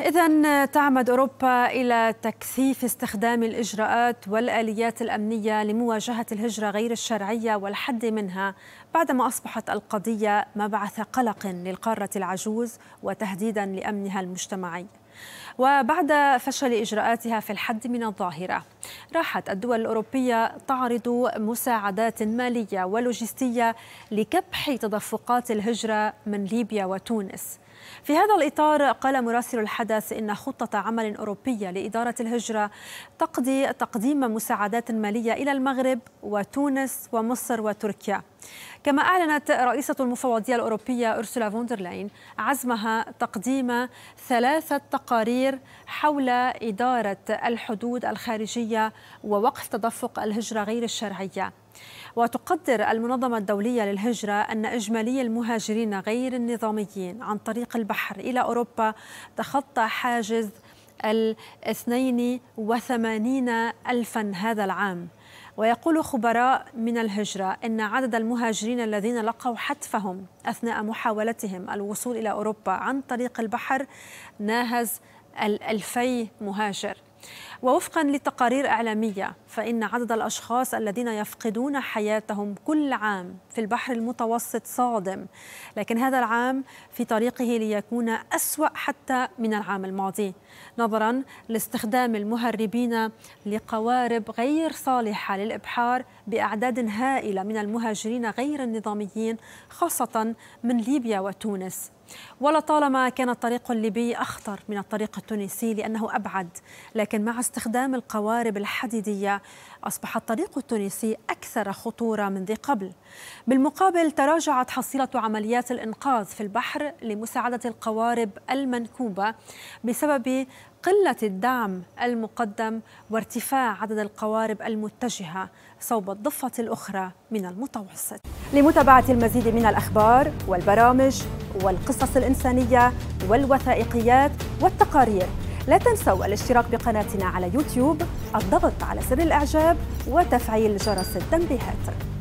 إذا تعمد أوروبا إلى تكثيف استخدام الإجراءات والآليات الأمنية لمواجهة الهجرة غير الشرعية والحد منها بعدما أصبحت القضية مبعث قلق للقارة العجوز وتهديدا لأمنها المجتمعي وبعد فشل إجراءاتها في الحد من الظاهرة راحت الدول الأوروبية تعرض مساعدات مالية ولوجستية لكبح تدفقات الهجرة من ليبيا وتونس في هذا الإطار قال مراسل الحدث إن خطة عمل أوروبية لإدارة الهجرة تقضي تقديم مساعدات مالية إلى المغرب وتونس ومصر وتركيا كما أعلنت رئيسة المفوضية الأوروبية أرسولا فوندرلاين عزمها تقديم ثلاثة تقارير حول إدارة الحدود الخارجية ووقف تدفق الهجرة غير الشرعية وتقدر المنظمة الدولية للهجرة أن إجمالي المهاجرين غير النظاميين عن طريق البحر إلى أوروبا تخطى حاجز ال 82 ألفا هذا العام ويقول خبراء من الهجرة أن عدد المهاجرين الذين لقوا حتفهم أثناء محاولتهم الوصول إلى أوروبا عن طريق البحر ناهز الألفي مهاجر ووفقا لتقارير إعلامية فإن عدد الأشخاص الذين يفقدون حياتهم كل عام في البحر المتوسط صادم لكن هذا العام في طريقه ليكون أسوأ حتى من العام الماضي نظرا لاستخدام المهربين لقوارب غير صالحة للإبحار بأعداد هائلة من المهاجرين غير النظاميين خاصة من ليبيا وتونس ولطالما كان الطريق الليبي أخطر من الطريق التونسي لأنه أبعد لكن مع استخدام القوارب الحديدية أصبح الطريق التونسي أكثر خطورة من ذي قبل بالمقابل تراجعت حصيلة عمليات الإنقاذ في البحر لمساعدة القوارب المنكوبة بسبب قلة الدعم المقدم وارتفاع عدد القوارب المتجهة صوب الضفة الأخرى من المتوسط لمتابعة المزيد من الأخبار والبرامج والقصص الإنسانية والوثائقيات والتقارير لا تنسوا الاشتراك بقناتنا على يوتيوب الضغط على زر الإعجاب وتفعيل جرس التنبيهات